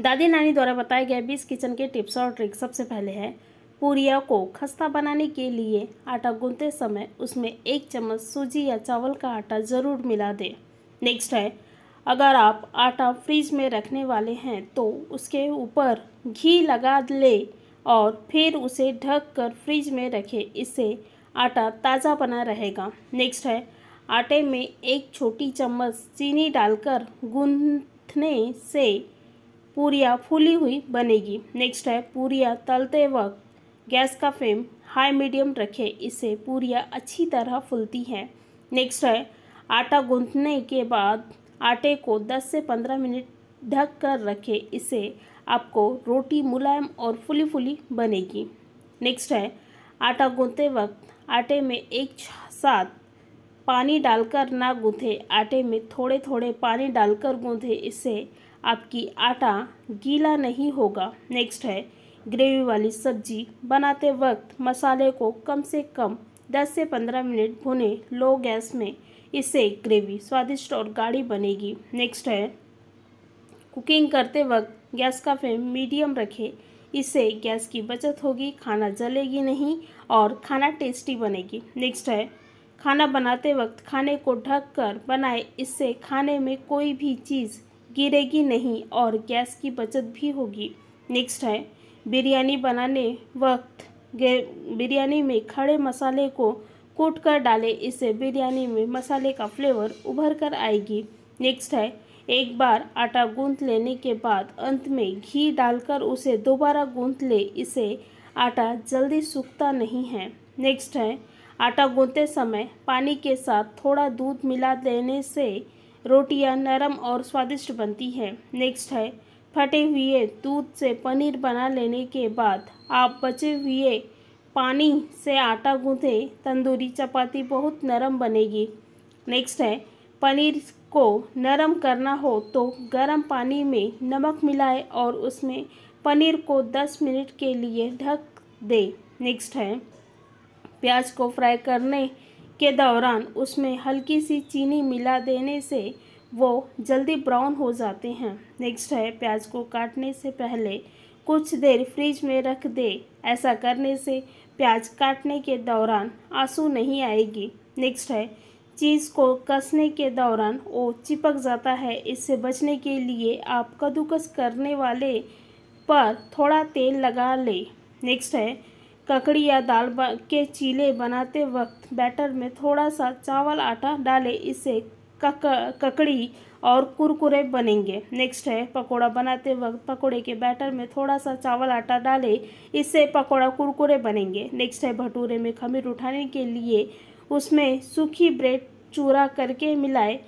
दादी नानी द्वारा बताया गया बीस किचन के टिप्स और ट्रिक सबसे पहले है पूरिया को खस्ता बनाने के लिए आटा गूंथते समय उसमें एक चम्मच सूजी या चावल का आटा ज़रूर मिला दें नेक्स्ट है अगर आप आटा फ्रिज में रखने वाले हैं तो उसके ऊपर घी लगा ले और फिर उसे ढक कर फ्रिज में रखें इससे आटा ताज़ा बना रहेगा नेक्स्ट है आटे में एक छोटी चम्मच चीनी डालकर गूंथने से पूरिया फूली हुई बनेगी नेक्स्ट है पूरिया तलते वक्त गैस का फ्लेम हाई मीडियम रखें इससे पूरिया अच्छी तरह फूलती हैं नेक्स्ट है आटा गूंथने के बाद आटे को 10 से 15 मिनट ढक कर रखें इससे आपको रोटी मुलायम और फुली फुली बनेगी नेक्स्ट है आटा गूंथते वक्त आटे में एक साथ पानी डालकर ना गूँथे आटे में थोड़े थोड़े पानी डालकर गूँथे इससे आपकी आटा गीला नहीं होगा नेक्स्ट है ग्रेवी वाली सब्जी बनाते वक्त मसाले को कम से कम 10 से 15 मिनट भुने लो गैस में इससे ग्रेवी स्वादिष्ट और गाढ़ी बनेगी नेक्स्ट है कुकिंग करते वक्त गैस का फ्लेम मीडियम रखें इससे गैस की बचत होगी खाना जलेगी नहीं और खाना टेस्टी बनेगी नेक्स्ट है खाना बनाते वक्त खाने को ढक कर बनाए इससे खाने में कोई भी चीज़ गिरेगी नहीं और गैस की बचत भी होगी नेक्स्ट है बिरयानी बनाने वक्त बिरयानी में खड़े मसाले को कूट कर डालें इससे बिरयानी में मसाले का फ्लेवर उभर कर आएगी नेक्स्ट है एक बार आटा गूंथ लेने के बाद अंत में घी डालकर उसे दोबारा गूंथ ले इसे आटा जल्दी सूखता नहीं है नेक्स्ट है आटा गूंथते समय पानी के साथ थोड़ा दूध मिला देने से रोटियां नरम और स्वादिष्ट बनती हैं नेक्स्ट है फटे हुए दूध से पनीर बना लेने के बाद आप बचे हुए पानी से आटा गूँधे तंदूरी चपाती बहुत नरम बनेगी नेक्स्ट है पनीर को नरम करना हो तो गर्म पानी में नमक मिलाएं और उसमें पनीर को 10 मिनट के लिए ढक दें नेक्स्ट है प्याज को फ्राई करने के दौरान उसमें हल्की सी चीनी मिला देने से वो जल्दी ब्राउन हो जाते हैं नेक्स्ट है प्याज को काटने से पहले कुछ देर फ्रिज में रख दे ऐसा करने से प्याज काटने के दौरान आंसू नहीं आएगी नेक्स्ट है चीज़ को कसने के दौरान वो चिपक जाता है इससे बचने के लिए आप कद्दूकस करने वाले पर थोड़ा तेल लगा ले नेक्स्ट है ककड़ी या दाल के चीले बनाते वक्त बैटर में थोड़ा सा चावल आटा डालें इससे कक ककड़ी और कुरकुरे बनेंगे नेक्स्ट है पकोड़ा बनाते वक्त पकोड़े के बैटर में थोड़ा सा चावल आटा डालें इससे पकोड़ा कुरकुरे बनेंगे नेक्स्ट है भटूरे में खमीर उठाने के लिए उसमें सूखी ब्रेड चूरा करके मिलाए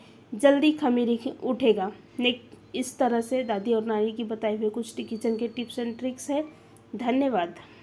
जल्दी खमीर उठेगा नेक्स्ट इस तरह से दादी और नानी की बताए हुए कुछ किचन के टिप्स एंड ट्रिक्स है धन्यवाद